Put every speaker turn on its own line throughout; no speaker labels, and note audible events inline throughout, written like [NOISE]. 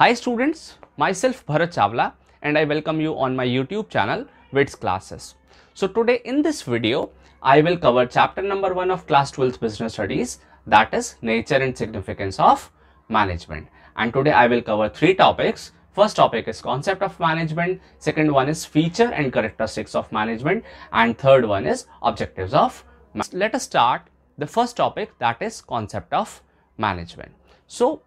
Hi students, myself Bharat Chavla and I welcome you on my YouTube channel WITS Classes. So today in this video, I will cover chapter number 1 of class twelve business studies that is nature and significance of management. And today I will cover three topics. First topic is concept of management, second one is feature and characteristics of management and third one is objectives of management. Let us start the first topic that is concept of management. So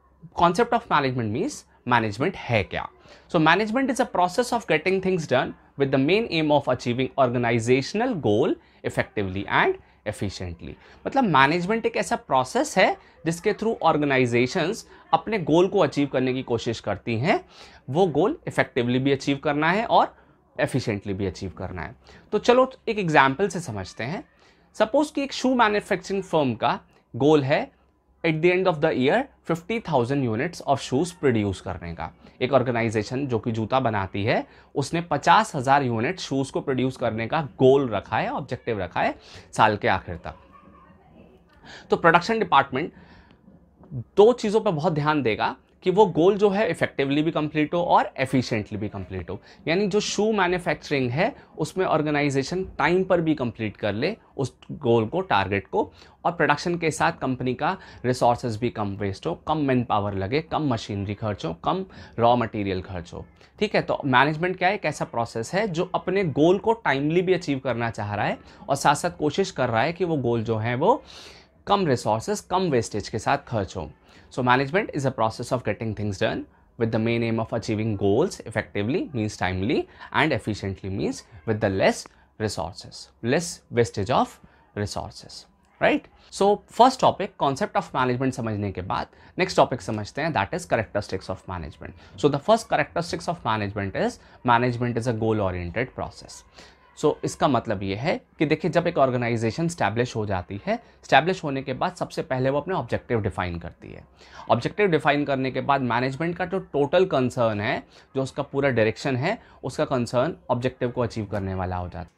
concept of management means management है क्या so management is a process of getting things done with the main aim of achieving organisational goal effectively and efficiently मतलब management एक ऐसा process है जिसके through organisations अपने गोल को achieve करने की कोशिश करती हैं वो गोल इफेक्टिवली भी अचीव करना है और एफिशिएंटली भी अचीव करना है तो चलो एक एग्जाम्पल से समझते हैं सपोज कि एक शू मैन्युफैक्चरिंग फर्म का गोल है at the end of the year 50,000 units of shoes produce करने का एक ऑर्गेनाइजेशन जो कि जूता बनाती है उसने 50,000 यूनिट शूज़ को प्रोड्यूस करने का गोल रखा है ऑब्जेक्टिव रखा है साल के आखिर तक तो प्रोडक्शन डिपार्टमेंट दो चीज़ों पर बहुत ध्यान देगा कि वो गोल जो है इफेक्टिवली भी कंप्लीट हो और एफिशिएंटली भी कंप्लीट हो यानी जो शू मैन्युफैक्चरिंग है उसमें ऑर्गेनाइजेशन टाइम पर भी कंप्लीट कर ले उस गोल को टारगेट को और प्रोडक्शन के साथ कंपनी का रिसोर्सेज भी कम वेस्ट हो कम मैन पावर लगे कम मशीनरी खर्च हो कम रॉ मटेरियल खर्च हो ठीक है तो मैनेजमेंट क्या है एक ऐसा प्रोसेस है जो अपने गोल को टाइमली भी अचीव करना चाह रहा है और साथ साथ कोशिश कर रहा है कि वो गोल जो है वो कम रिसोर्सेज कम वेस्टेज के साथ खर्च हो So management is a process of getting things done with the main aim of achieving goals effectively means timely and efficiently means with the less resources, less wastage of resources, right? So first topic, concept of management samajhne ke baad, next topic samajhte hai, that is characteristics of management. So the first characteristics of management is management is a goal oriented process. So so, इसका मतलब ये है कि देखिए जब एक organisation establish हो जाती है स्टैब्लिश होने के बाद सबसे पहले वो अपने ऑब्जेक्टिव डिफाइन करती है ऑब्जेक्टिव डिफाइन करने के बाद मैनेजमेंट का जो टोटल कंसर्न है जो उसका पूरा डायरेक्शन है उसका कंसर्न ऑब्जेक्टिव को अचीव करने वाला हो जाता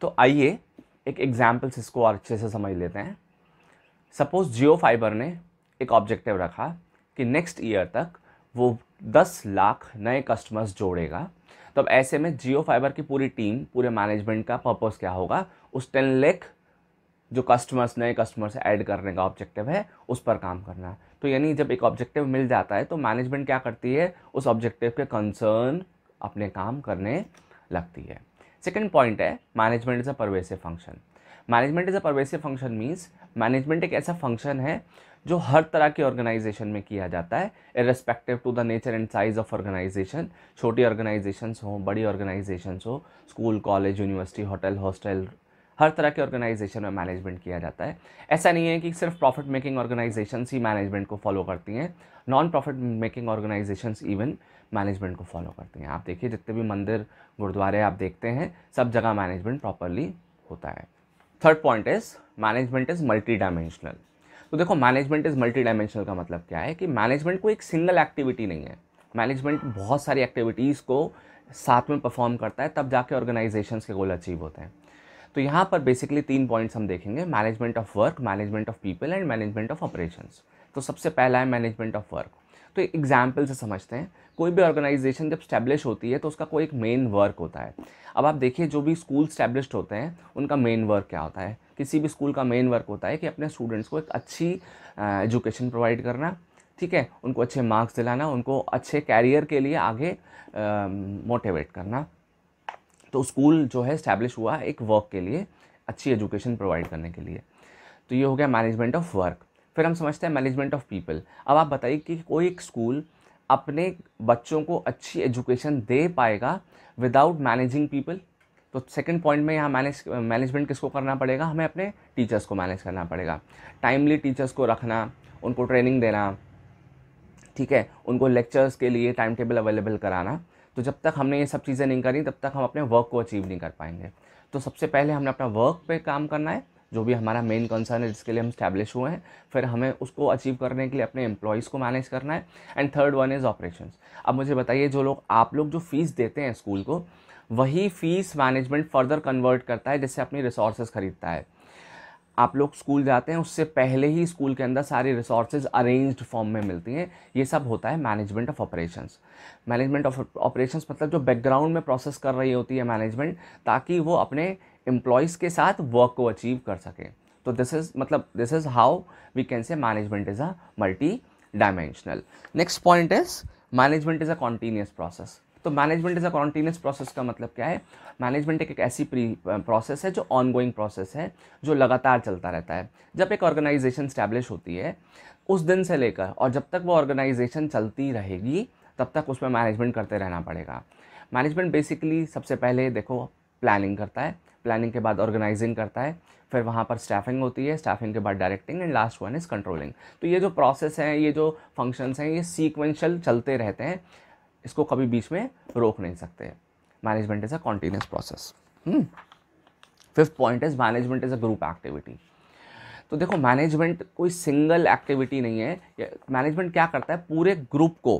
तो आइए एक एग्जाम्पल्स इसको और अच्छे से समझ लेते हैं सपोज जियो फाइबर ने एक ऑब्जेक्टिव रखा कि नेक्स्ट ईयर तक वो दस लाख नए कस्टमर्स जोड़ेगा तो अब ऐसे में जियो फाइबर की पूरी टीम पूरे मैनेजमेंट का पर्पज़ क्या होगा उस टेन लेख जो कस्टमर्स नए कस्टमर्स ऐड करने का ऑब्जेक्टिव है उस पर काम करना तो यानी जब एक ऑब्जेक्टिव मिल जाता है तो मैनेजमेंट क्या करती है उस ऑब्जेक्टिव के कंसर्न अपने काम करने लगती है सेकेंड पॉइंट है management is a pervasive function management is a pervasive function means management एक ऐसा फंक्शन है जो हर तरह के ऑर्गेनाइजेशन में किया जाता है irrespective to the nature and size of organisation छोटी ऑर्गेनाइजेशंस हो बड़ी ऑर्गेनाइजेशंस हो school college university hotel hostel हर तरह के ऑर्गेनाइजेशन में मैनेजमेंट किया जाता है ऐसा नहीं है कि सिर्फ प्रॉफिट मेकिंग ऑर्गेनाइजेशन ही मैनेजमेंट को फॉलो करती हैं non profit making organisation even management को फॉलो करती हैं आप देखिए जितने भी मंदिर गुरुद्वारे आप देखते हैं सब जगह मैनेजमेंट प्रॉपरली होता है third point is management is multi dimensional तो देखो मैनेजमेंट इज़ मल्टी डायमेंशनल का मतलब क्या है कि मैनेजमेंट कोई एक सिंगल एक्टिविटी नहीं है मैनेजमेंट बहुत सारी एक्टिविटीज़ को साथ में परफॉर्म करता है तब जाके ऑर्गेनाइजेशन के गोल अचीव होते हैं तो यहाँ पर बेसिकली तीन पॉइंट्स हम देखेंगे management of work management of people and management of operations तो सबसे पहला है मैनेजमेंट ऑफ वर्क तो एग्जाम्पल से समझते हैं कोई भी ऑर्गेनाइजेशन जब स्टैब्लिश होती है तो उसका कोई एक मेन वर्क होता है अब आप देखिए जो भी स्कूल स्टैब्लिश होते हैं उनका मेन वर्क क्या होता है किसी भी स्कूल का मेन वर्क होता है कि अपने स्टूडेंट्स को एक अच्छी एजुकेशन प्रोवाइड करना ठीक है उनको अच्छे मार्क्स दिलाना उनको अच्छे कैरियर के लिए आगे मोटिवेट करना तो स्कूल जो है इस्टेब्लिश हुआ एक वर्क के लिए अच्छी एजुकेशन प्रोवाइड करने के लिए तो ये हो गया मैनेजमेंट ऑफ वर्क फिर हम समझते हैं मैनेजमेंट ऑफ पीपल अब आप बताइए कि कोई एक स्कूल अपने बच्चों को अच्छी एजुकेशन दे पाएगा विदाउट मैनेजिंग पीपल तो सेकंड पॉइंट में यहाँ मैनेज मैनेजमेंट किसको करना पड़ेगा हमें अपने टीचर्स को मैनेज करना पड़ेगा टाइमली टीचर्स को रखना उनको ट्रेनिंग देना ठीक है उनको लेक्चर्स के लिए टाइम टेबल अवेलेबल कराना तो जब तक हमने ये सब चीज़ें नहीं करी तब तक हम अपने वर्क को अचीव नहीं कर पाएंगे तो सबसे पहले हमने अपना वर्क पे काम करना है जो भी हमारा मेन कंसर्न है जिसके लिए हम स्टैब्लिश हुए हैं फिर हमें उसको अचीव करने के लिए अपने एम्प्लॉयज़ को मैनेज करना है and third one is operations अब मुझे बताइए जो लोग आप लोग जो फीस देते हैं स्कूल को वही फ़ीस मैनेजमेंट फर्दर कन्वर्ट करता है जिससे अपनी रिसोर्सेज ख़रीदता है आप लोग स्कूल जाते हैं उससे पहले ही स्कूल के अंदर सारी रिसोर्सेज अरेंज फॉर्म में मिलती हैं ये सब होता है management of operations management of operations मतलब जो बैकग्राउंड में प्रोसेस कर रही होती है मैनेजमेंट ताकि वो अपने एम्प्लॉयज़ के साथ वर्क को अचीव कर सके तो दिस इज़ मतलब this is how we can say management is a multi dimensional next point is management is a continuous process तो management is a continuous process का मतलब क्या है मैनेजमेंट एक, एक ऐसी प्रोसेस है जो ऑनगोइंग प्रोसेस है जो लगातार चलता रहता है जब एक ऑर्गेनाइजेशन स्टैब्लिश होती है उस दिन से लेकर और जब तक वो ऑर्गेनाइजेशन चलती रहेगी तब तक उसमें मैनेजमेंट करते रहना पड़ेगा मैनेजमेंट बेसिकली सबसे पहले देखो प्लानिंग करता है प्लानिंग के बाद ऑर्गेनाइजिंग करता है फिर वहाँ पर स्टाफिंग होती है स्टाफिंग के बाद directing and last one is controlling तो ये जो प्रोसेस हैं ये जो फंक्शंस हैं ये सीक्वेंशल चलते रहते हैं इसको कभी बीच में रोक नहीं सकते management is a continuous process fifth point is management is a group activity तो देखो मैनेजमेंट कोई सिंगल एक्टिविटी नहीं है मैनेजमेंट क्या करता है पूरे ग्रुप को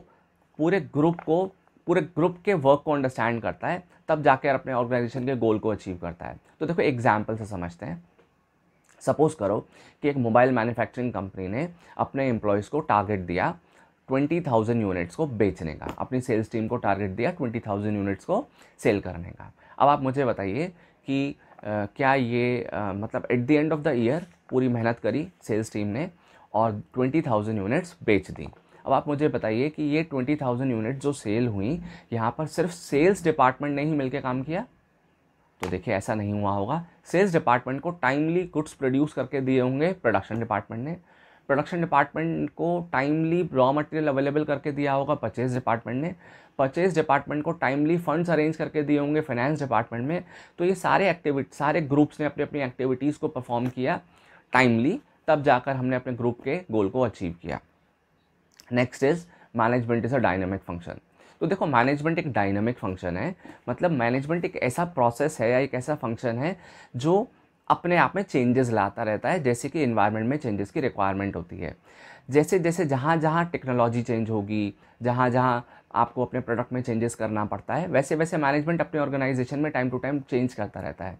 पूरे ग्रुप को पूरे ग्रुप के वर्क को अंडरस्टैंड करता है तब जाकर अपने ऑर्गेनाइजेशन के गोल को अचीव करता है तो देखो एग्जाम्पल से समझते हैं सपोज़ करो कि एक मोबाइल मैन्युफैक्चरिंग कंपनी ने अपने एम्प्लॉयज़ को टारगेट दिया ट्वेंटी थाउजेंड यूनिट्स को बेचने का अपनी सेल्स टीम को टारगेट दिया ट्वेंटी थाउजेंड यूनिट्स को सेल करने का अब आप मुझे बताइए कि आ, क्या ये आ, मतलब at the end of the year पूरी मेहनत करी सेल्स टीम ने और ट्वेंटी थाउजेंड यूनिट्स बेच दी अब आप मुझे बताइए कि ये ट्वेंटी थाउजेंड यूनिट जो सेल हुई यहाँ पर सिर्फ सेल्स डिपार्टमेंट ने ही मिलकर काम किया तो देखिए ऐसा नहीं हुआ होगा सेल्स डिपार्टमेंट को टाइमली गुड्स प्रोड्यूस करके दिए होंगे प्रोडक्शन डिपार्टमेंट ने प्रोडक्शन डिपार्टमेंट को टाइमली रॉ मटेरियल अवेलेबल करके दिया होगा परचेज डिपार्टमेंट ने परचेज डिपार्टमेंट को टाइमली फंड्स अरेंज करके दिए होंगे फाइनेंस डिपार्टमेंट में तो ये सारे एक्टिविटी सारे ग्रुप्स ने अपनी अपनी एक्टिविटीज़ को परफॉर्म किया टाइमली तब जाकर हमने अपने ग्रुप के गोल को अचीव किया next is management is a dynamic function तो देखो मैनेजमेंट एक डायनेमिक फंक्शन है मतलब मैनेजमेंट एक ऐसा प्रोसेस है या एक ऐसा फंक्शन है जो अपने आप में चेंजेस लाता रहता है जैसे कि इन्वायरमेंट में चेंजेस की रिक्वायरमेंट होती है जैसे जैसे जहाँ जहाँ टेक्नोलॉजी चेंज होगी जहाँ जहाँ आपको अपने प्रोडक्ट में चेंजेस करना पड़ता है वैसे वैसे मैनेजमेंट अपने ऑर्गेनाइजेशन में टाइम टू टाइम चेंज करता रहता है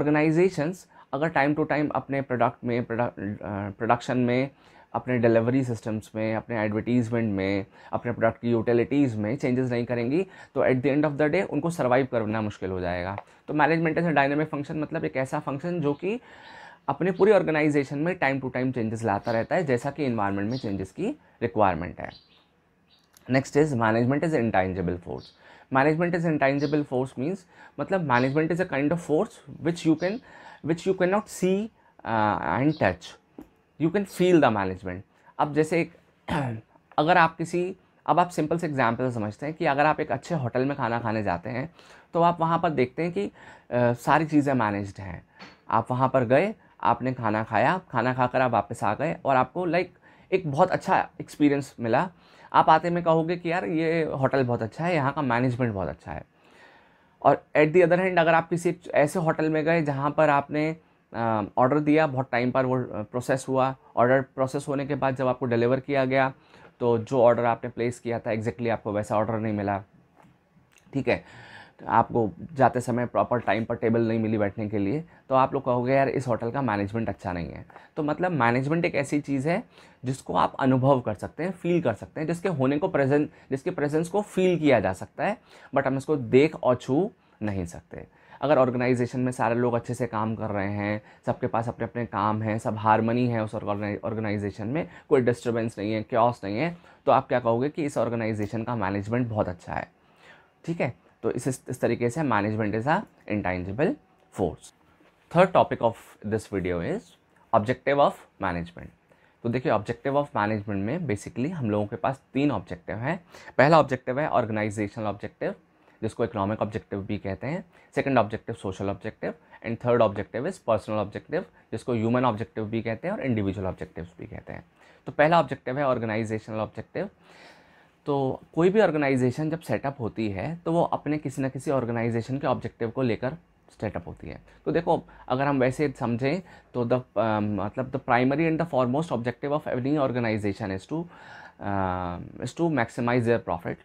ऑर्गेनाइजेशंस अगर टाइम टू टाइम अपने प्रोडक्ट में प्रोडक्शन में अपने डिलीवरी सिस्टम्स में अपने एडवर्टीज़मेंट में अपने प्रोडक्ट की यूटिलिटीज़ में चेंजेस नहीं करेंगी तो at the end of the day उनको सर्वाइव करना मुश्किल हो जाएगा तो management as a dynamic function मतलब एक ऐसा फंक्शन जो कि अपने पूरी ऑर्गेनाइजेशन में टाइम टू टाइम चेंजेस लाता रहता है जैसा कि इन्वायरमेंट में चेंजेस की रिक्वायरमेंट है next is management is intangible force management is intangible force means मतलब management is a kind of force which you can which you can not see and touch you can feel the management अब जैसे एक [CLEARS THROAT] अगर आप किसी अब आप simple से एग्जाम्पल समझते हैं कि अगर आप एक अच्छे होटल में खाना खाने जाते हैं तो आप वहाँ पर देखते हैं कि आ, सारी चीज़ें मैनेज्ड हैं आप वहाँ पर गए आपने खाना खाया खाना खाकर आप वापस आ गए और आपको लाइक एक बहुत अच्छा एक्सपीरियंस मिला आप आते में कहोगे कि यार ये होटल बहुत अच्छा है यहाँ का मैनेजमेंट बहुत अच्छा है और एट दी अदर हैंड अगर आप किसी ऐसे होटल में गए जहाँ पर आपने ऑर्डर दिया बहुत टाइम पर वो प्रोसेस हुआ ऑर्डर प्रोसेस होने के बाद जब आपको डिलीवर किया गया तो जो ऑर्डर आपने प्लेस किया था एग्जैक्टली exactly आपको वैसा ऑर्डर नहीं मिला ठीक है तो आपको जाते समय प्रॉपर टाइम पर टेबल नहीं मिली बैठने के लिए तो आप लोग कहोगे यार इस होटल का मैनेजमेंट अच्छा नहीं है तो मतलब मैनेजमेंट एक ऐसी चीज़ है जिसको आप अनुभव कर सकते हैं फील कर सकते हैं जिसके होने को प्रेजेंस जिसके प्रेजेंस को फील किया जा सकता है बट हम इसको देख और छू नहीं सकते अगर ऑर्गेनाइजेशन में सारे लोग अच्छे से काम कर रहे हैं सबके पास अपने अपने काम हैं सब हारमनी है उस ऑर्गेनाइजेशन में कोई डिस्टर्बेंस नहीं है क्योस नहीं है तो आप क्या कहोगे कि इस ऑर्गेनाइजेशन का मैनेजमेंट बहुत अच्छा है ठीक है तो इस इस तरीके से management is a intangible force third topic of this video is objective of management तो देखिए ऑब्जेक्टिव ऑफ मैनेजमेंट में बेसिकली हम लोगों के पास तीन ऑब्जेक्टिव हैं पहला ऑब्जेक्टिव है ऑर्गेनाइजेशनल ऑब्जेक्टिव जिसको इकोनॉमिक ऑब्जेक्टिव भी कहते हैं second objective social objective and third objective is personal objective जिसको ह्यूमन ऑब्जेक्टिव भी कहते हैं और इंडिविजुअल ऑब्जेक्टिव भी कहते हैं तो पहला ऑब्जेक्टिव है ऑर्गेनाइजेशनल ऑब्जेक्टिव तो कोई भी ऑर्गेनाइजेशन जब सेटअप होती है तो वो अपने किसी न किसी ऑर्गेनाइजेशन के ऑब्जेक्टिव को लेकर सेटअप होती है तो देखो अगर हम वैसे समझें तो द um, मतलब the primary and the foremost objective of every organisation is to is to maximise their profit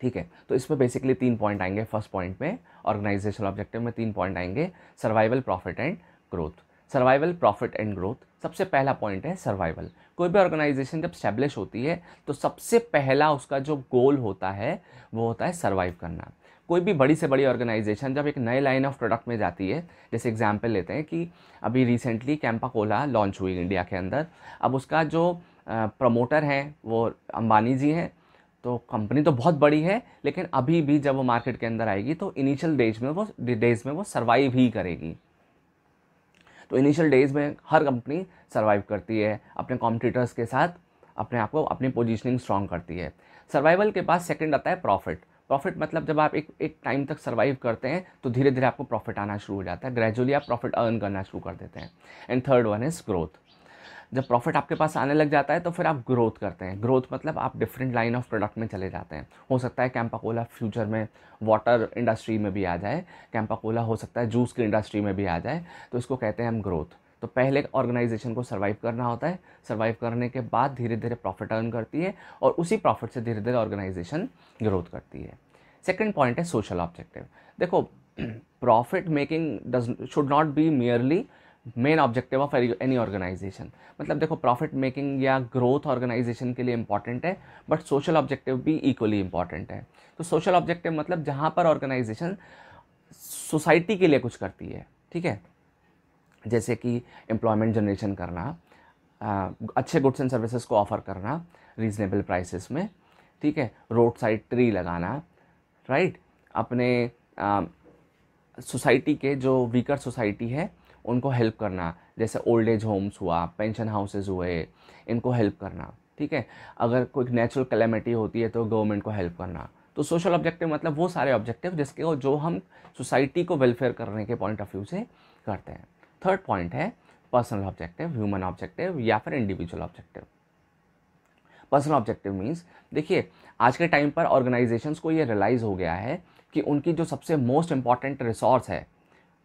ठीक है तो इसमें बेसिकली तीन पॉइंट आएंगे फर्स्ट पॉइंट में ऑर्गेनाइजेशनल ऑब्जेक्टिव में तीन पॉइंट आएंगे survival profit and growth survival profit and growth सबसे पहला पॉइंट है सर्वाइवल कोई भी ऑर्गेनाइजेशन जब स्टैब्लिश होती है तो सबसे पहला उसका जो गोल होता है वो होता है सर्वाइव करना कोई भी बड़ी से बड़ी ऑर्गेनाइजेशन जब एक नए लाइन ऑफ प्रोडक्ट में जाती है जैसे एग्जाम्पल लेते हैं कि अभी रिसेंटली कैंपा कोला लॉन्च हुई इंडिया के अंदर अब उसका जो प्रमोटर हैं वो अंबानी जी हैं तो कंपनी तो बहुत बड़ी है लेकिन अभी भी जब वो मार्केट के अंदर आएगी तो इनिशियल डेज में वो डेज में वो सर्वाइव ही करेगी तो इनिशियल डेज में हर कंपनी सर्वाइव करती है अपने कॉम्पिटिटर्स के साथ अपने आप को अपनी पोजीशनिंग स्ट्रॉन्ग करती है सर्वाइवल के बाद सेकंड आता है प्रॉफिट प्रॉफिट मतलब जब आप एक एक टाइम तक सर्वाइव करते हैं तो धीरे धीरे आपको प्रॉफिट आना शुरू हो जाता है ग्रेजुअली आप प्रॉफिट अर्न करना शुरू कर देते हैं and third one is growth जब प्रॉफिट आपके पास आने लग जाता है तो फिर आप ग्रोथ करते हैं ग्रोथ मतलब आप डिफरेंट लाइन ऑफ प्रोडक्ट में चले जाते हैं हो सकता है कैंपा कोला फ्यूचर में वाटर इंडस्ट्री में भी आ जाए कैंपा कोला हो सकता है जूस की इंडस्ट्री में भी आ जाए तो इसको कहते हैं हम ग्रोथ तो पहले ऑर्गेनाइजेशन को सर्वाइव करना होता है सर्वाइव करने के बाद धीरे धीरे प्रॉफिट अर्न करती है और उसी प्रॉफिट से धीरे धीरे ऑर्गेनाइजेशन ग्रोथ करती है सेकेंड पॉइंट है सोशल ऑब्जेक्टिव देखो profit making does should not be merely main objective of any organisation मतलब देखो प्रॉफिट मेकिंग या ग्रोथ ऑर्गेनाइजेशन के लिए इंपॉर्टेंट है बट सोशल ऑब्जेक्टिव भी इक्वली इंपॉर्टेंट है तो सोशल ऑब्जेक्टिव मतलब जहाँ पर ऑर्गेनाइजेशन सोसाइटी के लिए कुछ करती है ठीक है जैसे कि एम्प्लॉयमेंट जनरेशन करना अच्छे गुड्स एंड सर्विसेज को ऑफर करना रीजनेबल प्राइसेस में ठीक है रोड साइड ट्री लगाना राइट अपने सोसाइटी के जो वीकर सोसाइटी है उनको हेल्प करना जैसे ओल्ड एज होम्स हुआ पेंशन हाउसेज हुए इनको हेल्प करना ठीक है अगर कोई नेचुरल कैलेमिटी होती है तो गवर्नमेंट को हेल्प करना तो सोशल ऑब्जेक्टिव मतलब वो सारे ऑब्जेक्टिव जिसके जो हम सोसाइटी को वेलफेयर करने के पॉइंट ऑफ व्यू से करते हैं थर्ड पॉइंट है पर्सनल ऑब्जेक्टिव ह्यूमन ऑब्जेक्टिव या फिर individual objective personal objective means देखिए आज के टाइम पर ऑर्गेनाइजेशंस को ये रियलाइज़ हो गया है कि उनकी जो सबसे मोस्ट इम्पॉर्टेंट रिसोर्स है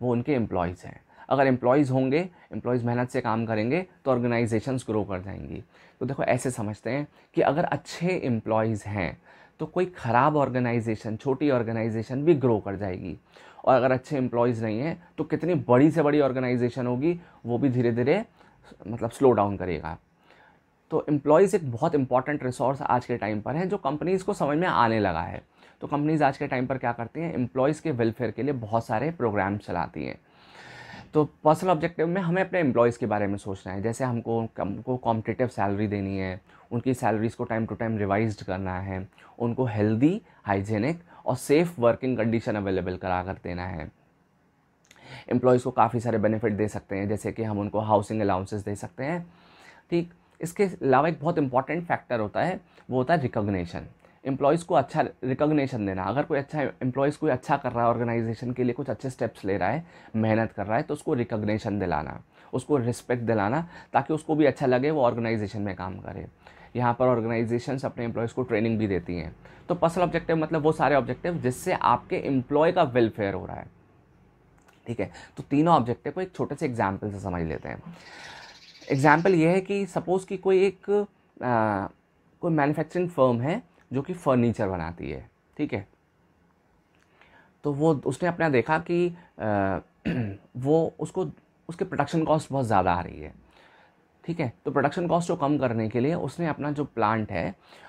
वो उनके एम्प्लॉयज़ हैं अगर एम्प्लॉयज़ होंगे एम्प्लॉयज़ मेहनत से काम करेंगे तो ऑर्गेनाइजेशंस ग्रो कर जाएंगी तो देखो ऐसे समझते हैं कि अगर अच्छे एम्प्लॉयज़ हैं तो कोई ख़राब ऑर्गेनाइजेशन छोटी ऑर्गेनाइजेशन भी ग्रो कर जाएगी और अगर अच्छे एम्प्लॉयज़ नहीं हैं तो कितनी बड़ी से बड़ी ऑर्गेनाइजेशन होगी वो भी धीरे धीरे मतलब स्लो डाउन करेगा तो एम्प्लॉयज़ एक बहुत इंपॉर्टेंट रिसोर्स आज के टाइम पर है जो कंपनीज़ को समझ में आने लगा है तो कंपनीज़ आज के टाइम पर क्या करती हैं एम्प्लॉयज़ के वेलफेयर के लिए बहुत सारे प्रोग्राम चलाती हैं तो पर्सनल ऑब्जेक्टिव में हमें अपने एम्प्लॉयज़ के बारे में सोचना है जैसे हमको हमको कॉम्पिटेटिव सैलरी देनी है उनकी सैलरीज़ को टाइम टू टाइम रिवाइज करना है उनको हेल्दी हाइजेनिक और सेफ़ वर्किंग कंडीशन अवेलेबल करा कर देना है एम्प्लॉयज़ को काफ़ी सारे बेनिफिट दे सकते हैं जैसे कि हम उनको हाउसिंग अलाउंसेस दे सकते हैं ठीक इसके अलावा एक बहुत इंपॉर्टेंट फैक्टर होता है वो होता है रिकोगनीशन एम्प्लॉयज़ को अच्छा रिकॉग्निशन देना अगर कोई अच्छा एम्प्लॉयज़ कोई अच्छा कर रहा है ऑर्गेनाइजेशन के लिए कुछ अच्छे स्टेप्स ले रहा है मेहनत कर रहा है तो उसको रिकॉग्निशन दिलाना उसको रिस्पेक्ट दिलाना ताकि उसको भी अच्छा लगे वो ऑर्गेनाइजेशन में काम करे यहाँ पर ऑर्गेनाइजेशन अपने एम्प्लॉयज़ को ट्रेनिंग भी देती हैं तो पर्सनल ऑब्जेक्टिव मतलब वो सारे ऑब्जेक्टिव जिससे आपके एम्प्लॉय का वेलफेयर हो रहा है ठीक है तो तीनों ऑब्जेक्टिव को एक छोटे से एग्जाम्पल से समझ लेते हैं एग्जाम्पल ये है कि सपोज़ कि कोई एक आ, कोई मैन्युफैक्चरिंग फर्म है जो कि फर्नीचर बनाती है ठीक है तो वो उसने अपना देखा कि आ, [CLEARS THROAT] वो उसको उसके प्रोडक्शन कॉस्ट बहुत ज़्यादा आ रही है ठीक है तो प्रोडक्शन कॉस्ट को कम करने के लिए उसने अपना जो प्लांट है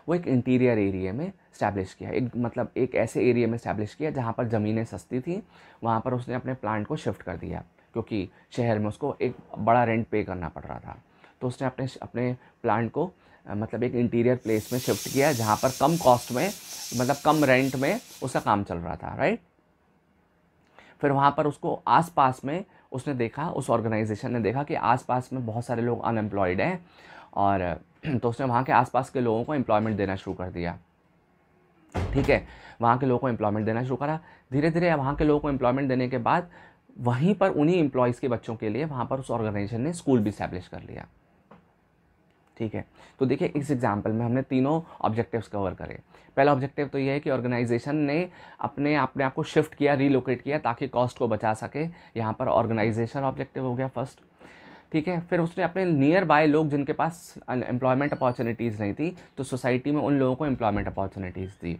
वो एक इंटीरियर एरिया में स्टैब्लिश किया एक मतलब एक ऐसे एरिया में स्टैब्लिश किया जहाँ पर ज़मीनें सस्ती थी वहाँ पर उसने अपने प्लांट को शिफ्ट कर दिया क्योंकि शहर में उसको एक बड़ा रेंट पे करना पड़ रहा था तो उसने अपने अपने प्लांट को मतलब एक इंटीरियर प्लेस में शिफ्ट किया जहाँ पर कम कॉस्ट में मतलब कम रेंट में उसका काम चल रहा था राइट फिर वहाँ पर उसको आसपास में उसने देखा उस ऑर्गेनाइजेशन ने देखा कि आसपास में बहुत सारे लोग अनएम्प्लॉयड हैं और [CLEARS THROAT] तो उसने वहाँ के आसपास के लोगों को एम्प्लॉयमेंट देना शुरू कर दिया ठीक है वहाँ के लोगों को एम्प्लॉयमेंट देना शुरू करा धीरे धीरे वहाँ के लोगों को एम्प्लॉयमेंट देने के बाद वहीं पर उन्हीं एम्प्लॉयज़ के बच्चों के लिए वहाँ पर उस ऑर्गेनाइजेशन ने स्कूल भी इस्टेब्लिश कर लिया ठीक है तो देखिए इस एग्जाम्पल में हमने तीनों ऑब्जेक्टिव्स कवर करे पहला ऑब्जेक्टिव तो ये है कि ऑर्गेनाइजेशन ने अपने अपने आप को शिफ्ट किया रीलोकेट किया ताकि कॉस्ट को बचा सके यहाँ पर ऑर्गेनाइजेशन ऑब्जेक्टिव हो गया फर्स्ट ठीक है फिर उसने अपने नियर बाय लोग जिनके पास एम्प्लॉयमेंट अपॉर्चुनिटीज़ नहीं थी तो सोसाइटी में उन लोगों को एम्प्लॉयमेंट अपॉर्चुनिटीज़ दी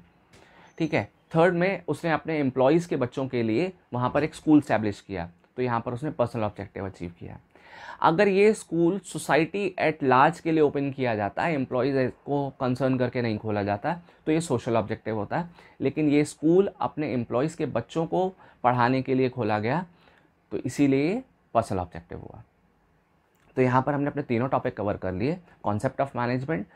ठीक है थर्ड में उसने अपने एम्प्लॉयज़ के बच्चों के लिए वहाँ पर एक स्कूल स्टैब्लिश किया तो यहाँ पर उसने पर्सनल ऑब्जेक्टिव अचीव किया अगर ये स्कूल सोसाइटी एट लार्ज के लिए ओपन किया जाता है एम्प्लॉयज़ को कंसर्न करके नहीं खोला जाता तो ये सोशल ऑब्जेक्टिव होता है लेकिन ये स्कूल अपने एम्प्लॉयज़ के बच्चों को पढ़ाने के लिए खोला गया तो इसीलिए पर्सनल ऑब्जेक्टिव हुआ तो यहाँ पर हमने अपने तीनों टॉपिक कवर कर लिए concept of management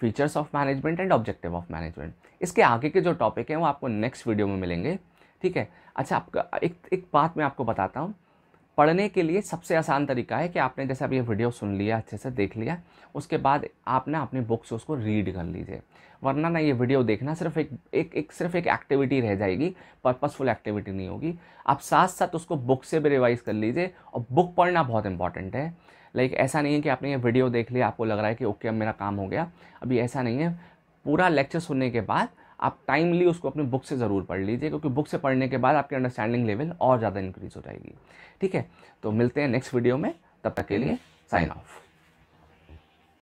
features of management and objective of management इसके आगे के जो टॉपिक हैं वो आपको नेक्स्ट वीडियो में मिलेंगे ठीक है अच्छा आपका एक एक बात मैं आपको बताता हूँ पढ़ने के लिए सबसे आसान तरीका है कि आपने जैसे अब ये वीडियो सुन लिया अच्छे से देख लिया उसके बाद आप ना अपनी बुक से उसको रीड कर लीजिए वरना ना ये वीडियो देखना सिर्फ एक एक, एक सिर्फ एक एक्टिविटी रह जाएगी पर्पसफुल एक्टिविटी नहीं होगी आप साथ साथ उसको बुक से भी रिवाइज़ कर लीजिए और बुक पढ़ना बहुत इंपॉर्टेंट है लाइक like, ऐसा नहीं है कि आपने ये वीडियो देख लिया आपको लग रहा है कि ओके अब मेरा काम हो गया अभी ऐसा नहीं है पूरा लेक्चर सुनने के बाद आप टाइमली उसको अपनी बुक से ज़रूर पढ़ लीजिए क्योंकि बुक से पढ़ने के बाद आपकी अंडरस्टैंडिंग लेवल और ज़्यादा इंक्रीज हो जाएगी ठीक है तो मिलते हैं नेक्स्ट वीडियो में तब तक के लिए साइन ऑफ